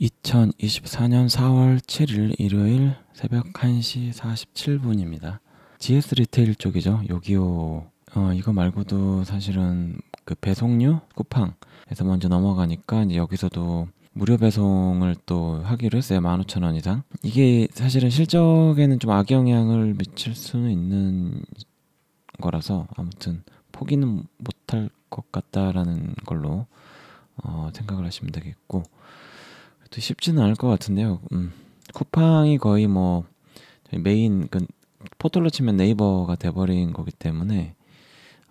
2024년 4월 7일 일요일 새벽 1시 47분입니다. GS 리테일 쪽이죠. 요기요. 어, 이거 말고도 사실은 그 배송료 쿠팡에서 먼저 넘어가니까 이제 여기서도 무료 배송을 또 하기로 했어요. 15,000원 이상. 이게 사실은 실적에는 좀 악영향을 미칠 수는 있는 거라서 아무튼 포기는 못할 것 같다라는 걸로 어, 생각을 하시면 되겠고 또 쉽지는 않을 것 같은데요. 음, 쿠팡이 거의 뭐 메인 그 포털로 치면 네이버가 돼버린 거기 때문에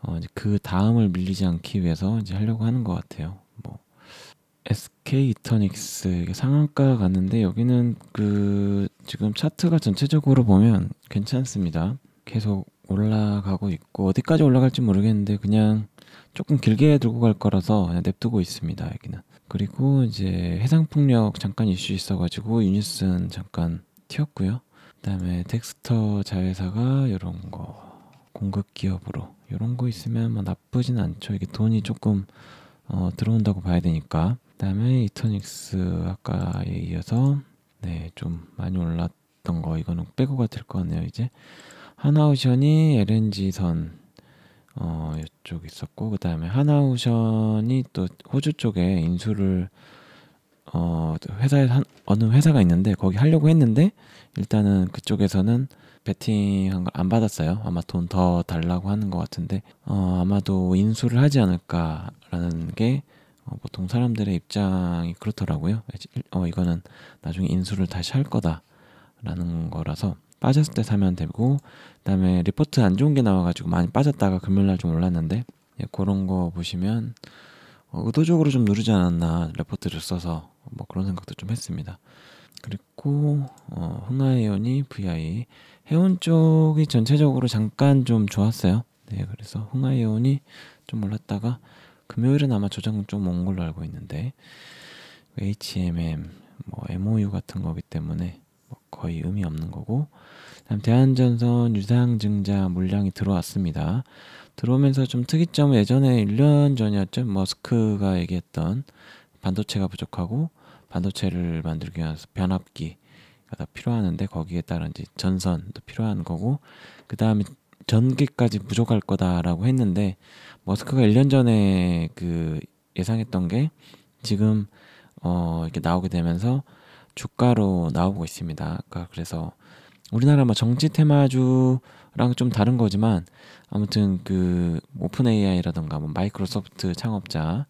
어, 이제 그 다음을 밀리지 않기 위해서 이제 하려고 하는 것 같아요. 뭐 SK 이터닉스 상한가 갔는데 여기는 그 지금 차트가 전체적으로 보면 괜찮습니다. 계속 올라가고 있고 어디까지 올라갈지 모르겠는데 그냥 조금 길게 들고 갈 거라서 냅두고 있습니다. 여기는 그리고 이제 해상 폭력 잠깐 이슈 있어가지고 유니슨 잠깐 튀었고요. 그다음에 텍스터 자회사가 이런 거 공급 기업으로 이런 거 있으면 뭐 나쁘진 않죠. 이게 돈이 조금 어, 들어온다고 봐야 되니까. 그다음에 이터닉스 아까에 이어서 네 좀 많이 올랐던 거 이거는 빼고 가될 거네요 이제. 하나우션이 LNG선 어, 이쪽 있었고 그 다음에 하나우션이 또 호주 쪽에 인수를 어, 회사에 한, 어느 회사가 있는데 거기 하려고 했는데 일단은 그쪽에서는 배팅한걸 안 받았어요. 아마 돈 더 달라고 하는 것 같은데 어, 아마도 인수를 하지 않을까라는 게 어, 보통 사람들의 입장이 그렇더라고요. 어, 이거는 나중에 인수를 다시 할 거다라는 거라서 빠졌을 때 사면 되고 그다음에 리포트 안 좋은 게 나와가지고 많이 빠졌다가 금요일 날 좀 올랐는데 예, 그런 거 보시면 어, 의도적으로 좀 누르지 않았나 리포트를 써서 뭐 그런 생각도 좀 했습니다. 그리고 어, 흥하혜연이 VI 해운 쪽이 전체적으로 잠깐 좀 좋았어요. 네, 그래서 흥하혜연이 좀 올랐다가 금요일은 아마 조정 좀온 걸로 알고 있는데 HMM 뭐 MOU 뭐 같은 거기 때문에 거의 의미 없는 거고 다음 대한전선 유상증자 물량이 들어왔습니다. 들어오면서 좀 특이점은 예전에 1년 전이었죠. 머스크가 얘기했던 반도체가 부족하고 반도체를 만들기 위해서 변압기가 다 필요하는데 거기에 따른 이제 전선도 필요한 거고 그 다음에 전기까지 부족할 거다라고 했는데 머스크가 1년 전에 그 예상했던 게 지금 어 이렇게 나오게 되면서 주가로 나오고 있습니다. 그러니까 그래서 우리나라 막 뭐 정치 테마주랑 좀 다른 거지만 아무튼 그 오픈 AI라던가 뭐 마이크로소프트 창업자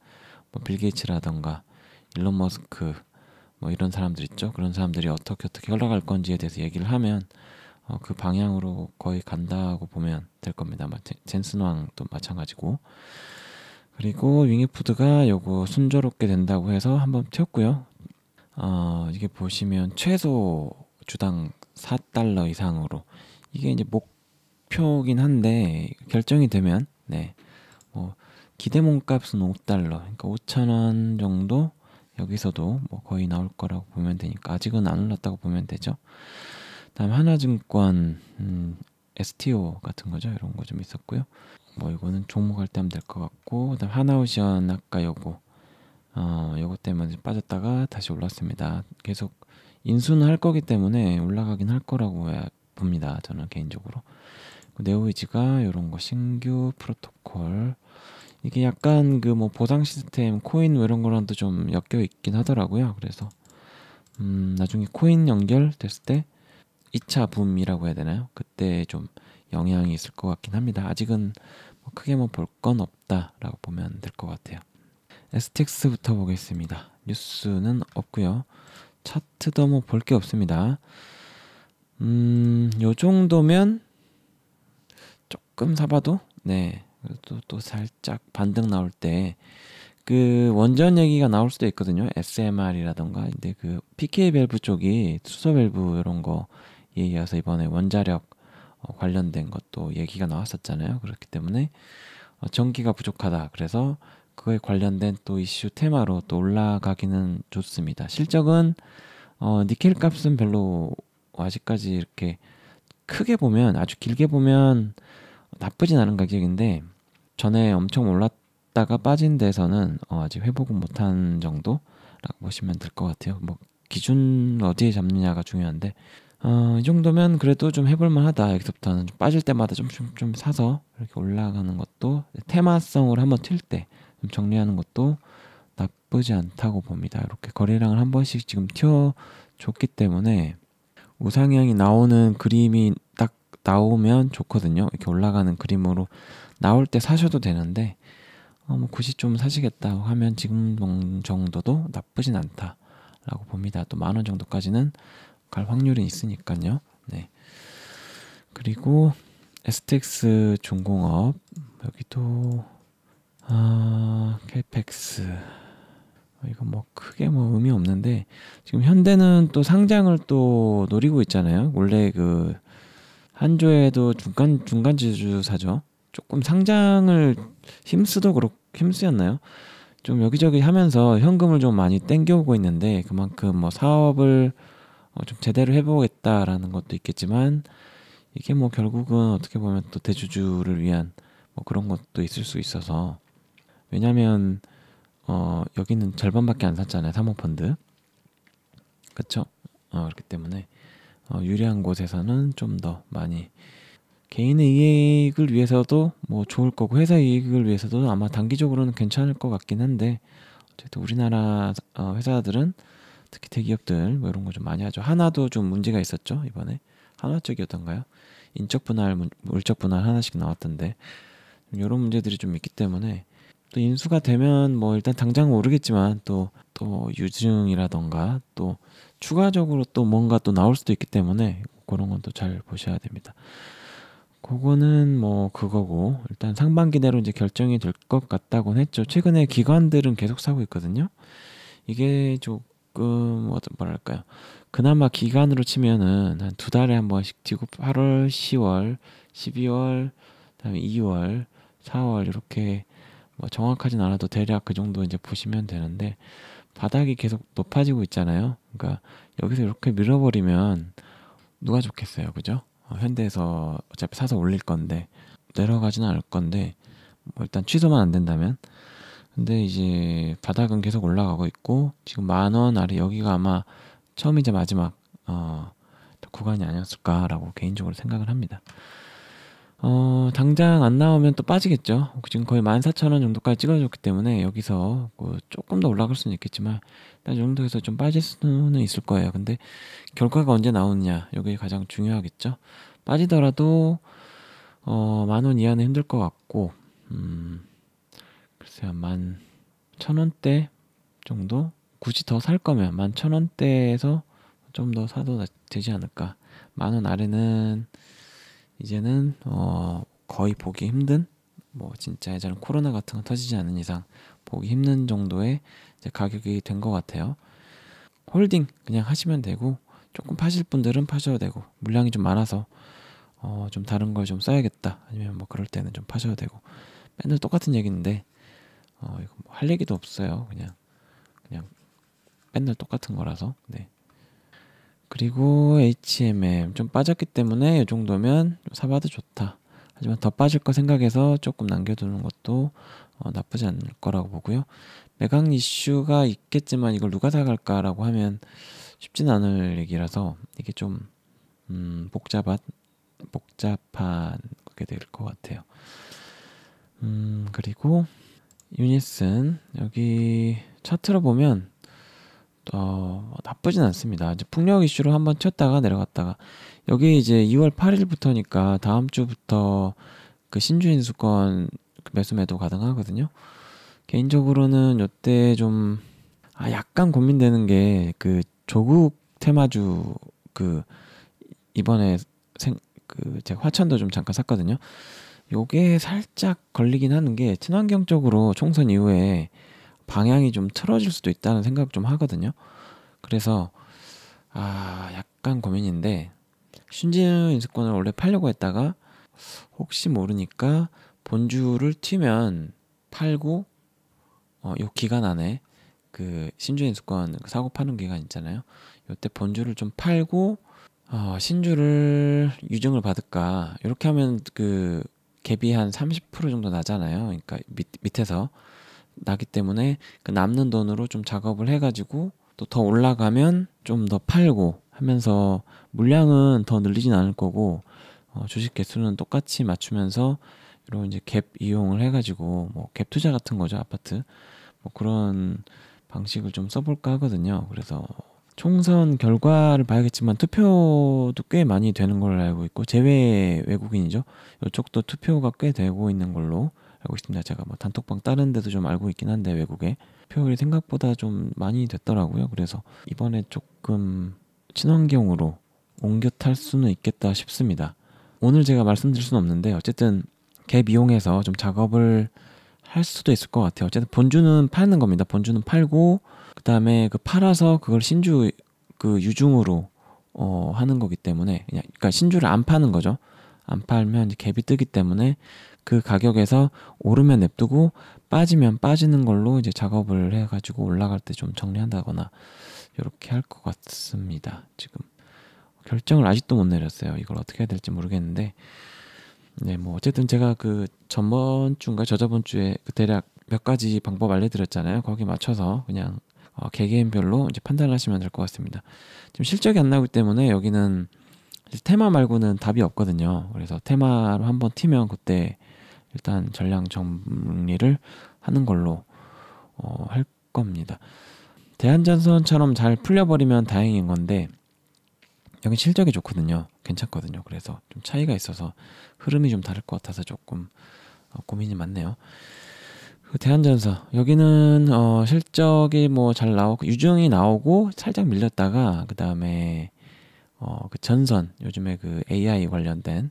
뭐 빌게이츠라던가 일론 머스크 뭐 이런 사람들 있죠. 그런 사람들이 어떻게 어떻게 흘러갈 건지에 대해서 얘기를 하면 어, 그 방향으로 거의 간다고 보면 될 겁니다. 젠슨왕도 마찬가지고 그리고 윙이푸드가 요거 순조롭게 된다고 해서 한번 튀었고요. 어, 이게 보시면 최소 주당 4달러 이상으로 이게 이제 목표긴 한데 결정이 되면 네. 뭐기대몸 값은 5달러. 그러니까 5천원 정도 여기서도 뭐 거의 나올 거라고 보면 되니까 아직은 안 올랐다고 보면 되죠. 다음 하나증권 음, STO 같은 거죠. 이런 거 좀 있었고요. 뭐 이거는 종목할 때 하면 될 것 같고 그다음 하나오션 아까 요거 어, 요것 때문에 빠졌다가 다시 올랐습니다. 계속 인수는 할 거기 때문에 올라가긴 할 거라고 봅니다. 저는 개인적으로. 그 네오이지가 이런 거 신규 프로토콜 이게 약간 그 뭐 보상 시스템 코인 뭐 이런 거랑도 좀 엮여 있긴 하더라고요. 그래서 음, 나중에 코인 연결됐을 때 2차 붐이라고 해야 되나요? 그때 좀 영향이 있을 것 같긴 합니다. 아직은 뭐 크게 뭐 볼 건 없다라고 보면 될 것 같아요. 에스틱스부터 보겠습니다. 뉴스는 없고요. 차트도 뭐 볼 게 없습니다. 음, 요 정도면 조금 사봐도 네. 또, 또 살짝 반등 나올 때 그 원전 얘기가 나올 수도 있거든요. SMR이라던가. 근데 그 PK 밸브 쪽이 수소 밸브 이런 거 얘기해서 이번에 원자력 어, 관련된 것도 얘기가 나왔었잖아요. 그렇기 때문에 어, 전기가 부족하다. 그래서 그에 관련된 또 이슈 테마로 또 올라가기는 좋습니다. 실적은 어, 니켈 값은 별로 아직까지 이렇게 크게 보면 아주 길게 보면 나쁘진 않은 가격인데 전에 엄청 올랐다가 빠진 데서는 어, 아직 회복은 못한 정도라고 보시면 될 것 같아요. 뭐 기준 어디에 잡느냐가 중요한데 어, 이 정도면 그래도 좀 해볼만하다. 여기서부터는 좀 빠질 때마다 좀좀 좀, 좀 사서 이렇게 올라가는 것도 테마성으로 한번 튈때 정리하는 것도 나쁘지 않다고 봅니다. 이렇게 거래량을 한 번씩 지금 튀어줬기 때문에 우상향이 나오는 그림이 딱 나오면 좋거든요. 이렇게 올라가는 그림으로 나올 때 사셔도 되는데 어, 뭐 굳이 좀 사시겠다 하면 지금 정도도 나쁘진 않다라고 봅니다. 또 만원 정도까지는 갈 확률이 있으니까요. 네. 그리고 STX 중공업 여기도 아, 케이펙스. 이거 뭐 크게 뭐 의미 없는데 지금 현대는 또 상장을 또 노리고 있잖아요. 원래 그 한조에도 중간 중간 지주사죠. 조금 상장을 힘쓰도 그렇 힘쓰였나요? 좀 여기저기 하면서 현금을 좀 많이 땡겨오고 있는데 그만큼 뭐 사업을 어좀 제대로 해보겠다라는 것도 있겠지만 이게 뭐 결국은 어떻게 보면 또 대주주를 위한 뭐 그런 것도 있을 수 있어서 왜냐면 어, 여기는 절반밖에 안 샀잖아요. 사모펀드. 그렇죠? 어, 그렇기 때문에 어, 유리한 곳에서는 좀 더 많이 개인의 이익을 위해서도 뭐 좋을 거고 회사 이익을 위해서도 아마 단기적으로는 괜찮을 것 같긴 한데 어쨌든 우리나라 어 회사들은 특히 대기업들 뭐 이런 거 좀 많이 하죠. 하나도 좀 문제가 있었죠 이번에 하나 쪽이었던가요? 인적 분할, 물적 분할 하나씩 나왔던데 이런 문제들이 좀 있기 때문에 또 인수가 되면 뭐 일단 당장 모르겠지만 또 또 유증이라던가 또 추가적으로 또 뭔가 또 나올 수도 있기 때문에 그런 건 또 잘 보셔야 됩니다. 그거는 뭐 그거고 일단 상반기 내로 이제 결정이 될 것 같다곤 했죠. 최근에 기관들은 계속 사고 있거든요. 이게 조금 뭐 뭐랄까요? 그나마 기간으로 치면은 한 두 달에 한 번씩 지고 8월, 10월, 12월, 그다음에 2월, 4월 이렇게 뭐 정확하진 않아도 대략 그 정도 이제 보시면 되는데 바닥이 계속 높아지고 있잖아요. 그러니까 여기서 이렇게 밀어버리면 누가 좋겠어요, 그죠? 어, 현대에서 어차피 사서 올릴 건데 내려가지는 않을 건데 뭐 일단 취소만 안 된다면 근데 이제 바닥은 계속 올라가고 있고 지금 만원 아래 여기가 아마 처음이자 마지막 어, 구간이 아니었을까라고 개인적으로 생각을 합니다. 어, 당장 안 나오면 또 빠지겠죠. 지금 거의 14,000원 정도까지 찍어줬기 때문에 여기서 뭐 조금 더 올라갈 수는 있겠지만 일단 이 정도에서 좀 빠질 수는 있을 거예요. 근데 결과가 언제 나오느냐 이게 가장 중요하겠죠. 빠지더라도 어, 만 원 이하는 힘들 것 같고 음, 글쎄요 만 천원대 정도 굳이 더 살 거면 만 천원대에서 좀 더 사도 되지 않을까 만 원 아래는 이제는 어 거의 보기 힘든 뭐 진짜 예전 코로나 같은 거 터지지 않는 이상 보기 힘든 정도의 가격이 된 것 같아요. 홀딩 그냥 하시면 되고 조금 파실 분들은 파셔도 되고 물량이 좀 많아서 어 좀 다른 걸 좀 써야겠다 아니면 뭐 그럴 때는 좀 파셔도 되고 맨날 똑같은 얘기인데 어 이거 뭐 할 얘기도 없어요 그냥 그냥 맨날 똑같은 거라서 네 그리고 HMM 좀 빠졌기 때문에 이 정도면 사봐도 좋다. 하지만 더 빠질 거 생각해서 조금 남겨두는 것도 어, 나쁘지 않을 거라고 보고요. 매각 이슈가 있겠지만 이걸 누가 사갈까라고 하면 쉽진 않을 얘기라서 이게 좀 음, 복잡한 복잡한 그게 될 것 같아요. 음, 그리고 유니슨 여기 차트로 보면 어, 뭐 나쁘진 않습니다. 이제 풍력 이슈로 한번 쳤다가 내려갔다가 여기 이제 2월 8일부터니까 다음 주부터 그 신주인 수권 그 매수 매도 가능하거든요. 개인적으로는 요때 좀 아, 약간 고민되는 게 그 조국 테마주 그 이번에 생 그 제가 화천도 좀 잠깐 샀거든요. 요게 살짝 걸리긴 하는 게 친환경적으로 총선 이후에 방향이 좀 틀어질 수도 있다는 생각 좀 하거든요. 그래서 아 약간 고민인데 신진우 인수권을 원래 팔려고 했다가 혹시 모르니까 본주를 튀면 팔고 어, 요 기간 안에 그 신주 인수권 그 사고 파는 기간 있잖아요. 요때 본주를 좀 팔고 어, 신주를 유증을 받을까 이렇게 하면 그 갭이 한 30% 정도 나잖아요. 그러니까 밑, 밑에서 나기 때문에 그 남는 돈으로 좀 작업을 해가지고 또 더 올라가면 좀 더 팔고 하면서 물량은 더 늘리진 않을 거고 어, 주식 개수는 똑같이 맞추면서 이런 이제 갭 이용을 해가지고 뭐 갭 투자 같은 거죠 아파트 뭐 그런 방식을 좀 써볼까 하거든요. 그래서 총선 결과를 봐야겠지만 투표도 꽤 많이 되는 걸로 알고 있고 제외 외국인이죠. 이쪽도 투표가 꽤 되고 있는 걸로 알고 있습니다. 제가 뭐 단톡방 다른 데도 좀 알고 있긴 한데 외국에 표율이 생각보다 좀 많이 됐더라고요. 그래서 이번에 조금 친환경으로 옮겨 탈 수는 있겠다 싶습니다. 오늘 제가 말씀드릴 수는 없는데 어쨌든 갭 이용해서 좀 작업을 할 수도 있을 것 같아요. 어쨌든 본주는 파는 겁니다. 본주는 팔고 그 다음에 그 팔아서 그걸 신주 그 유중으로 어 하는 거기 때문에 그냥 그러니까 신주를 안 파는 거죠. 안 팔면 이제 갭이 뜨기 때문에 그 가격에서 오르면 냅두고 빠지면 빠지는 걸로 이제 작업을 해가지고 올라갈 때 좀 정리한다거나 이렇게 할 것 같습니다. 지금 결정을 아직도 못 내렸어요. 이걸 어떻게 해야 될지 모르겠는데 네, 뭐 어쨌든 제가 그 전번 주인가 저저번 주에 그 대략 몇 가지 방법 알려드렸잖아요. 거기 맞춰서 그냥 어, 개개인별로 이제 판단하시면 될 것 같습니다. 지금 실적이 안 나오기 때문에 여기는 테마 말고는 답이 없거든요. 그래서 테마로 한번 튀면 그때 일단 전량 정리를 하는 걸로 어, 할 겁니다. 대한전선처럼 잘 풀려버리면 다행인 건데 여기 실적이 좋거든요. 괜찮거든요. 그래서 좀 차이가 있어서 흐름이 좀 다를 것 같아서 조금 어, 고민이 많네요. 그 대한전서 여기는 어, 실적이 뭐 잘 나오고 유증이 나오고 살짝 밀렸다가 그 다음에 어, 그 전선 요즘에 그 AI 관련된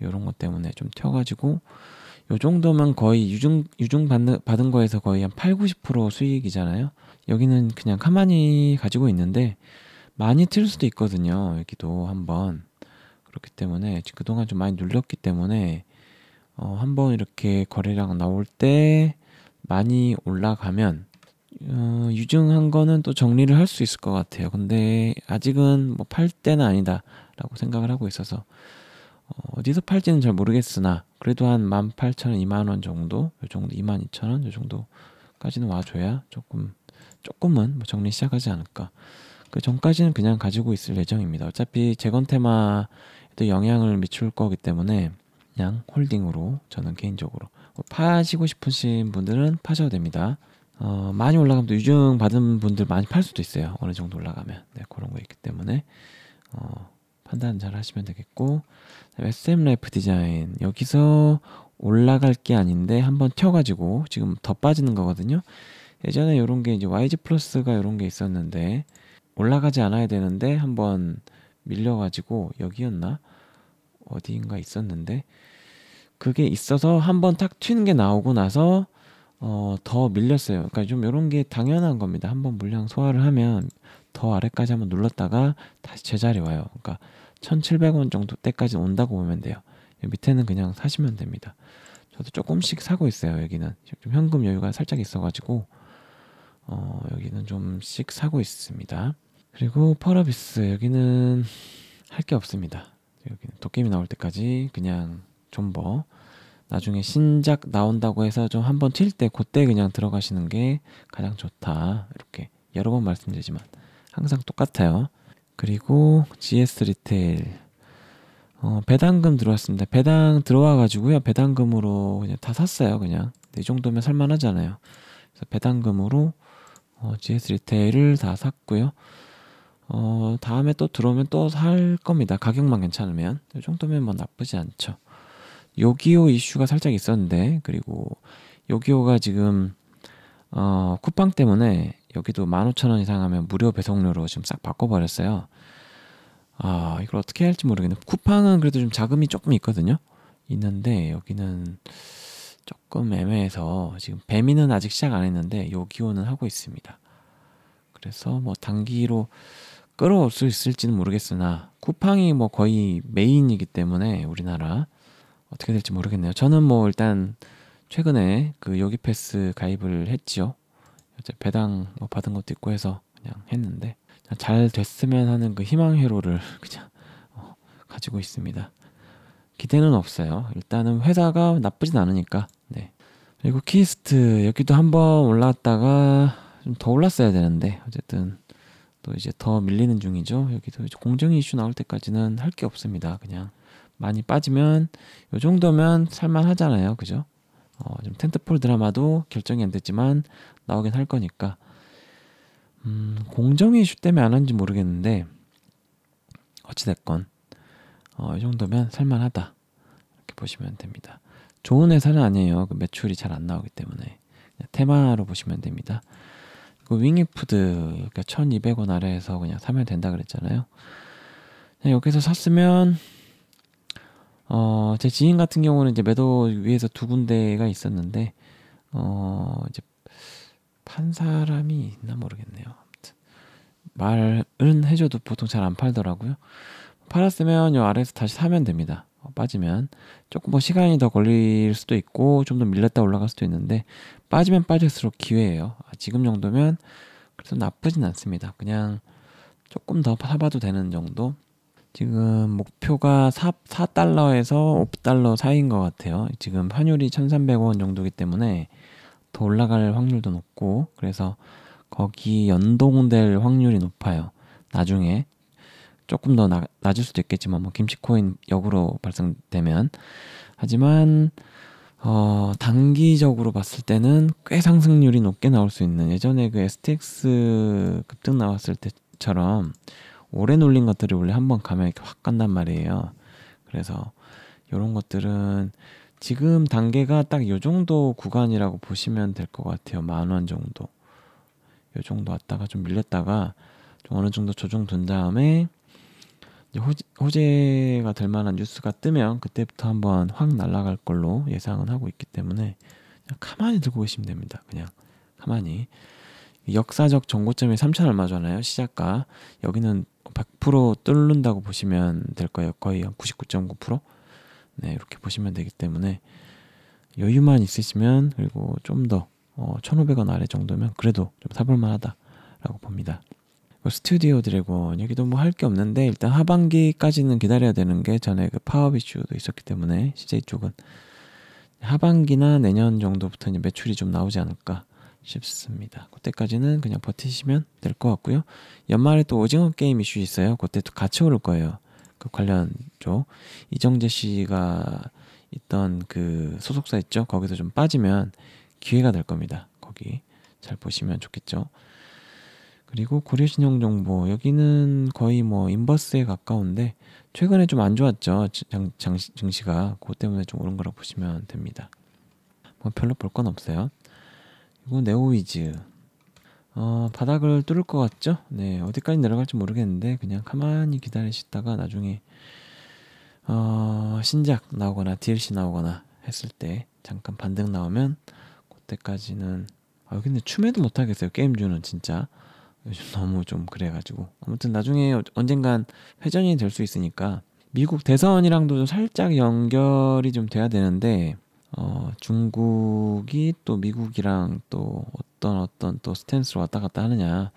이런 것 때문에 좀 튀어가지고 요 정도면 거의 유중유중 받는 받은 거에서 거의 한 8, 90% 수익이잖아요. 여기는 그냥 가만히 가지고 있는데 많이 틀 수도 있거든요. 여기도 한번 그렇기 때문에 그동안 좀 많이 눌렸기 때문에 어, 한번 이렇게 거래량 나올 때 많이 올라가면 어, 유중한 거는 또 정리를 할 수 있을 것 같아요. 근데 아직은 뭐 팔 때는 아니다라고 생각을 하고 있어서 어, 어디서 팔지는 잘 모르겠으나 그래도 한 18,000원, 2만원 정도 요 정도 22,000원 요 정도까지는 와줘야 조금 조금은 뭐 정리 시작하지 않을까 그 전까지는 그냥 가지고 있을 예정입니다 어차피 재건 테마에도 영향을 미칠 거기 때문에 그냥 홀딩으로 저는 개인적으로 뭐 파시고 싶으신 분들은 파셔도 됩니다 어, 많이 올라가면 또 유증 받은 분들 많이 팔 수도 있어요 어느 정도 올라가면 네, 그런 거 있기 때문에 어, 판단 잘 하시면 되겠고 SM 라이프 디자인 여기서 올라갈 게 아닌데 한번 튀어가지고 지금 더 빠지는 거거든요. 예전에 이런 게 이제 YG 플러스가 이런 게 있었는데 올라가지 않아야 되는데 한번 밀려가지고 여기였나 어디인가 있었는데 그게 있어서 한번 탁 튀는 게 나오고 나서 어, 더 밀렸어요. 그러니까 좀 이런 게 당연한 겁니다. 한번 물량 소화를 하면 더 아래까지 한번 눌렀다가 다시 제자리 와요. 그러니까 1,700원 정도 때까지 온다고 보면 돼요. 밑에는 그냥 사시면 됩니다. 저도 조금씩 사고 있어요. 여기는 좀 현금 여유가 살짝 있어가지고 어, 여기는 좀씩 사고 있습니다. 그리고 펄어비스 여기는 할 게 없습니다. 여기는 도깨비 나올 때까지 그냥 존버 나중에 신작 나온다고 해서 좀 한번 튈때 그때 그냥 들어가시는 게 가장 좋다 이렇게 여러 번 말씀드리지만 항상 똑같아요 그리고 GS 리테일 어, 배당금 들어왔습니다. 배당 들어와가지고요. 배당금으로 그냥 다 샀어요. 그냥 이 정도면 살만하잖아요. 그래서 배당금으로 어, GS 리테일을 다 샀고요. 어, 다음에 또 들어오면 또 살 겁니다. 가격만 괜찮으면 이 정도면 뭐 나쁘지 않죠. 요기요 이슈가 살짝 있었는데 그리고 요기요가 지금 어, 쿠팡 때문에 여기도 15,000원 이상 하면 무료 배송료로 지금 싹 바꿔버렸어요. 아, 이걸 어떻게 할지 모르겠네 쿠팡은 그래도 좀 자금이 조금 있거든요. 있는데 여기는 조금 애매해서 지금 배미는 아직 시작 안 했는데 요기호는 하고 있습니다. 그래서 뭐 단기로 끌어올 수 있을지는 모르겠으나 쿠팡이 뭐 거의 메인이기 때문에 우리나라 어떻게 될지 모르겠네요. 저는 뭐 일단 최근에 그 요기패스 가입을 했지요. 이제 배당 뭐 받은 것도 있고 해서 그냥 했는데 그냥 잘 됐으면 하는 그 희망회로를 그냥 어, 가지고 있습니다. 기대는 없어요. 일단은 회사가 나쁘진 않으니까. 네. 그리고 키스트 여기도 한번 올라왔다가 좀 더 올랐어야 되는데 어쨌든 또 이제 더 밀리는 중이죠. 여기도 공정 이슈 나올 때까지는 할 게 없습니다. 그냥 많이 빠지면 요 정도면 살만하잖아요. 그죠? 어, 좀 텐트폴 드라마도 결정이 안 됐지만 나오긴 할 거니까 음, 공정의 이슈 때문에 안 한지 모르겠는데 어찌됐건 어, 이 정도면 살만하다 이렇게 보시면 됩니다. 좋은 회사는 아니에요. 그 매출이 잘 안 나오기 때문에 테마로 보시면 됩니다. 그 윙이푸드 그러니까 1,200원 아래에서 그냥 사면 된다 그랬잖아요. 그냥 여기서 샀으면 어, 제 지인 같은 경우는 이제 매도 위에서 두 군데가 있었는데 어, 이제 판 사람이 있나 모르겠네요. 아무튼 말은 해줘도 보통 잘 안 팔더라고요. 팔았으면 요 아래에서 다시 사면 됩니다. 어, 빠지면 조금 뭐 시간이 더 걸릴 수도 있고 좀 더 밀렸다 올라갈 수도 있는데 빠지면 빠질수록 기회예요. 아, 지금 정도면 그래도 나쁘진 않습니다. 그냥 조금 더 사봐도 되는 정도. 지금 목표가 4, 4달러에서 5달러 사이인 것 같아요. 지금 환율이 1,300원 정도기 때문에 더 올라갈 확률도 높고 그래서 거기 연동될 확률이 높아요. 나중에 조금 더 나, 낮을 수도 있겠지만 뭐 김치코인 역으로 발생되면 하지만 어, 단기적으로 봤을 때는 꽤 상승률이 높게 나올 수 있는 예전에 그 STX 급등 나왔을 때처럼 오래 놀린 것들이 원래 한번 가면 이렇게 확 간단 말이에요. 그래서 이런 것들은 지금 단계가 딱 요 정도 구간이라고 보시면 될 것 같아요. 만 원 정도. 요 정도 왔다가 좀 밀렸다가 좀 어느 정도 조정된 다음에 이제 호재, 가될 만한 뉴스가 뜨면 그때부터 한번 확 날아갈 걸로 예상은 하고 있기 때문에 그냥 가만히 들고 계시면 됩니다. 그냥 가만히. 역사적 정고점이 3천 얼마잖아요. 시작가. 여기는 100% 뚫는다고 보시면 될 거예요. 거의 99.9%? 네, 이렇게 보시면 되기 때문에 여유만 있으시면 그리고 좀 더 어, 1,500원 아래 정도면 그래도 좀타볼만 하다라고 봅니다. 뭐 스튜디오 드래곤 여기도 뭐 할 게 없는데 일단 하반기까지는 기다려야 되는 게 전에 그 파업 이슈도 있었기 때문에 CJ 쪽은 하반기나 내년 정도부터 이제 매출이 좀 나오지 않을까 싶습니다. 그때까지는 그냥 버티시면 될 것 같고요. 연말에 또 오징어 게임 이슈 있어요. 그때 또 같이 오를 거예요. 그 관련 쪽 이정재 씨가 있던 그 소속사 있죠 거기서 좀 빠지면 기회가 될 겁니다 거기 잘 보시면 좋겠죠 그리고 고려신용정보 여기는 거의 뭐 인버스에 가까운데 최근에 좀 안 좋았죠 장, 장, 증시가 그것 때문에 좀 오른 거라고 보시면 됩니다 뭐 별로 볼 건 없어요 그리고 네오위즈 어, 바닥을 뚫을 것 같죠? 네, 어디까지 내려갈지 모르겠는데 그냥 가만히 기다리시다가 나중에 어, 신작 나오거나 DLC 나오거나 했을 때 잠깐 반등 나오면 그때까지는 아 근데 춤에도 못 하겠어요 게임주는 진짜 요즘 너무 좀 그래가지고 아무튼 나중에 어, 언젠간 회전이 될 수 있으니까 미국 대선이랑도 좀 살짝 연결이 좀 돼야 되는데 어, 중국이 또 미국이랑 또 어떤 어떤 또 스탠스로 왔다 갔다 하느냐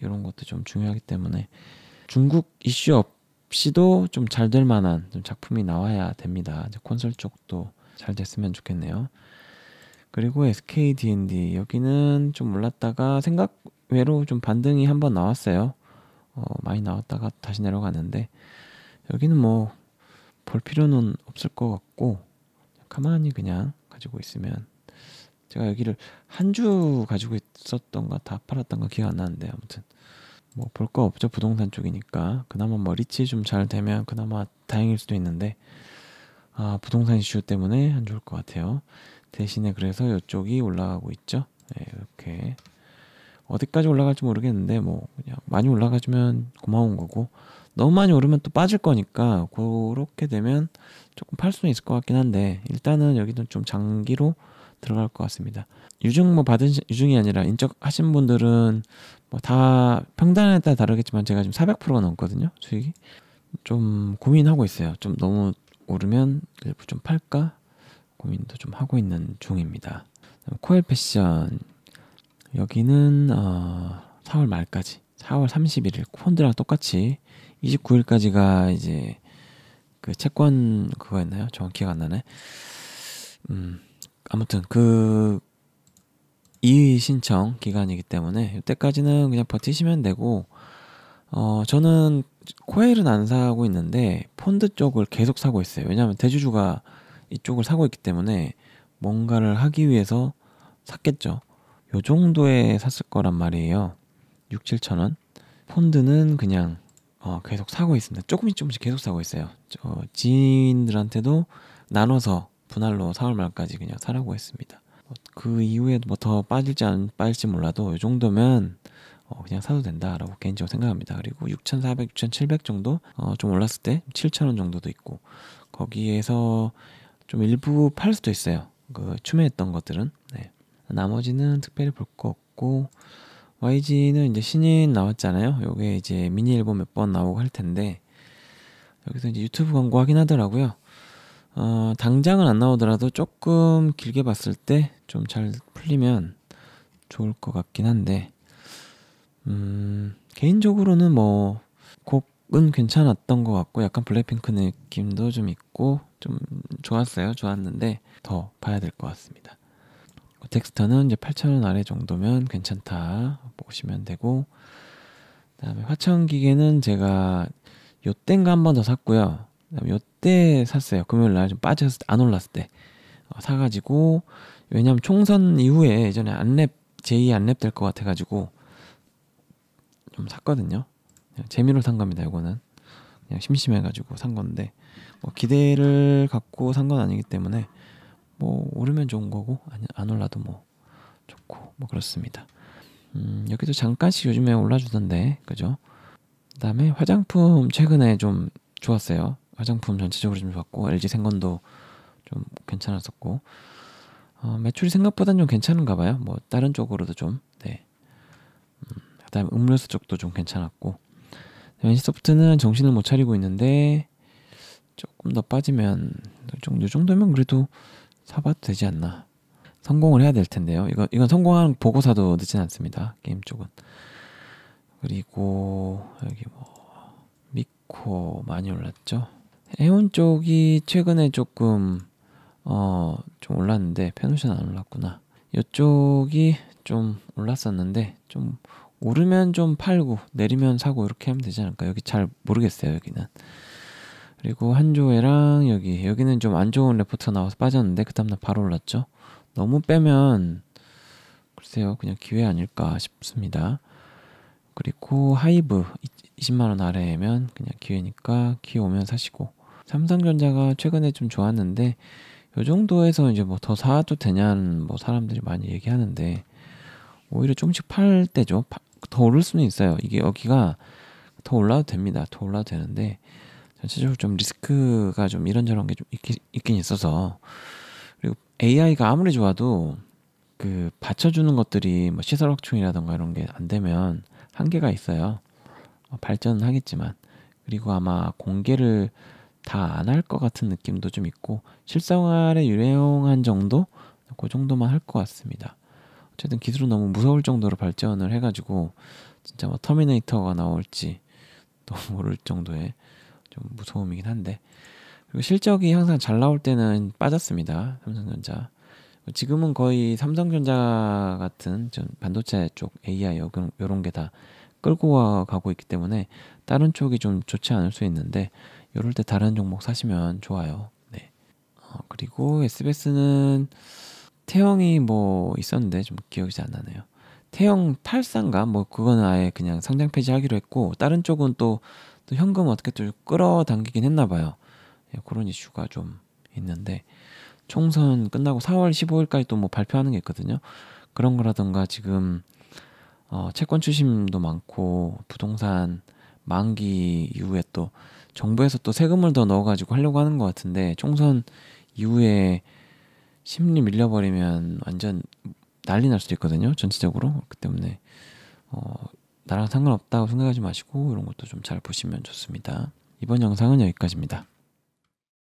이런 것도 좀 중요하기 때문에 중국 이슈 없이도 좀 잘 될 만한 좀 작품이 나와야 됩니다. 콘솔 쪽도 잘 됐으면 좋겠네요. 그리고 SK D&D 여기는 좀 올랐다가 생각 외로 좀 반등이 한번 나왔어요. 어, 많이 나왔다가 다시 내려가는데 여기는 뭐 볼 필요는 없을 것 같고 가만히 그냥 가지고 있으면 제가 여기를 한 주 가지고 있었던가 다 팔았던가 기억 안 나는데 아무튼 뭐 볼 거 없죠 부동산 쪽이니까 그나마 뭐 리치 좀 잘 되면 그나마 다행일 수도 있는데 아 부동산 이슈 때문에 안 좋을 것 같아요 대신에 그래서 이쪽이 올라가고 있죠 네, 이렇게 어디까지 올라갈지 모르겠는데 뭐 그냥 많이 올라가주면 고마운 거고 너무 많이 오르면 또 빠질 거니까 그렇게 되면 조금 팔 수는 있을 것 같긴 한데 일단은 여기는 좀 장기로 들어갈 것 같습니다. 유증 뭐 받은 유증이 아니라 인적하신 분들은 뭐 다 평단에 따라 다르겠지만 제가 지금 400%가 넘거든요 수익이 좀 고민하고 있어요. 좀 너무 오르면 일부 좀 팔까 고민도 좀 하고 있는 중입니다. 코엘 패션 여기는 어, 4월 말까지 4월 31일 콘드랑 똑같이 29일까지가 이제 그 채권 그거였나요? 정확히 기억 안 나네. 음, 아무튼 그 이의 신청 기간이기 때문에 이때까지는 그냥 버티시면 되고 어 저는 코일은 안 사고 있는데 폰드 쪽을 계속 사고 있어요. 왜냐하면 대주주가 이쪽을 사고 있기 때문에 뭔가를 하기 위해서 샀겠죠. 요 정도에 샀을 거란 말이에요. 6, 7천 원. 폰드는 그냥 어, 계속 사고 있습니다. 조금씩 조금씩 계속 사고 있어요. 저 지인들한테도 나눠서 분할로 4월 말까지 그냥 사라고 했습니다. 뭐 그 이후에 뭐더 빠질지 안 빠질지 몰라도 이 정도면 어 그냥 사도 된다라고 개인적으로 생각합니다. 그리고 6,400, 6,700 정도 어좀 올랐을 때 7,000원 정도도 있고 거기에서 좀 일부 팔 수도 있어요. 그 추매했던 것들은 네. 나머지는 특별히 볼 거 없고 YG는 이제 신인 나왔잖아요. 요게 이제 미니 앨범 몇 번 나오고 할 텐데 여기서 이제 유튜브 광고 확인 하더라고요. 어, 당장은 안 나오더라도 조금 길게 봤을 때 좀 잘 풀리면 좋을 것 같긴 한데 음, 개인적으로는 뭐 곡은 괜찮았던 것 같고 약간 블랙핑크 느낌도 좀 있고 좀 좋았어요 좋았는데 더 봐야 될 것 같습니다 그 텍스터는 이제 8,000원 아래 정도면 괜찮다 보시면 되고 그다음에 화천기계는 제가 요땐가 한 번 더 샀고요 그다음에 요때 샀어요. 금요일 날 좀 빠졌을 때안 올랐을 때 어, 사가지고 왜냐면 총선 이후에 예전에 안랩 제2 안랩 될 것 같아가지고 좀 샀거든요. 재미로 산 겁니다. 이거는 그냥 심심해가지고 산 건데 뭐 기대를 갖고 산 건 아니기 때문에 뭐 오르면 좋은 거고 아니 안 올라도 뭐 좋고 뭐 그렇습니다. 음, 여기도 잠깐씩 요즘에 올라주던데 그죠? 그다음에 화장품 최근에 좀 좋았어요. 화장품 전체적으로 좀 좋았고 LG 생건도 좀 괜찮았었고 어, 매출이 생각보다는 좀 괜찮은가 봐요. 뭐 다른 쪽으로도 좀 네. 음, 그다음 음료수 쪽도 좀 괜찮았고 NC소프트는 정신을 못 차리고 있는데 조금 더 빠지면 이 정도면 그래도 사봐도 되지 않나 성공을 해야 될 텐데요. 이건 이건 성공한 보고사도 늦진 않습니다. 게임 쪽은 그리고 여기 뭐 미코 많이 올랐죠. 해운 쪽이 최근에 조금 어 좀 올랐는데 페노션 안 올랐구나. 이쪽이 좀 올랐었는데 좀 오르면 좀 팔고 내리면 사고 이렇게 하면 되지 않을까? 여기 잘 모르겠어요 여기는. 그리고 한조회랑 여기 여기는 좀 안 좋은 레포트가 나와서 빠졌는데 그 다음날 바로 올랐죠. 너무 빼면 글쎄요 그냥 기회 아닐까 싶습니다. 그리고 하이브 20만원 아래면 그냥 기회니까 기회 오면 사시고 삼성전자가 최근에 좀 좋았는데 요 정도에서 이제 뭐 더 사도 되냐는 뭐 사람들이 많이 얘기하는데 오히려 조금씩 팔 때죠 파, 더 오를 수는 있어요 이게 여기가 더 올라도 됩니다 더 올라도 되는데 전체적으로 좀 리스크가 좀 이런저런 게 좀 있긴 있어서 그리고 AI가 아무리 좋아도 그 받쳐주는 것들이 뭐 시설 확충이라던가 이런 게 안 되면 한계가 있어요. 어, 발전은 하겠지만 그리고 아마 공개를 다 안 할 것 같은 느낌도 좀 있고 실생활에 유용한 정도 그 정도만 할 것 같습니다. 어쨌든 기술은 너무 무서울 정도로 발전을 해가지고 진짜 뭐 터미네이터가 나올지 또 모를 정도의 좀 무서움이긴 한데 그리고 실적이 항상 잘 나올 때는 빠졌습니다 삼성전자 지금은 거의 삼성전자 같은 반도체 쪽 AI 이런 게 다 끌고 가고 있기 때문에 다른 쪽이 좀 좋지 않을 수 있는데 이럴 때 다른 종목 사시면 좋아요. 네. 어, 그리고 SBS는 태형이 뭐 있었는데 좀 기억이 잘 안 나네요. 태형 팔상가뭐 그거는 아예 그냥 상장 폐지하기로 했고 다른 쪽은 또, 또 현금 어떻게 또 끌어당기긴 했나 봐요. 예, 그런 이슈가 좀 있는데 총선 끝나고 4월 15일까지 또 뭐 발표하는 게 있거든요. 그런 거라든가 지금 어, 채권 출신도 많고 부동산 만기 이후에 또 정부에서 또 세금을 더 넣어가지고 하려고 하는 것 같은데 총선 이후에 심리 밀려버리면 완전 난리 날 수도 있거든요. 전체적으로 그렇기 때문에 어, 나랑 상관없다고 생각하지 마시고 이런 것도 좀 잘 보시면 좋습니다. 이번 영상은 여기까지입니다.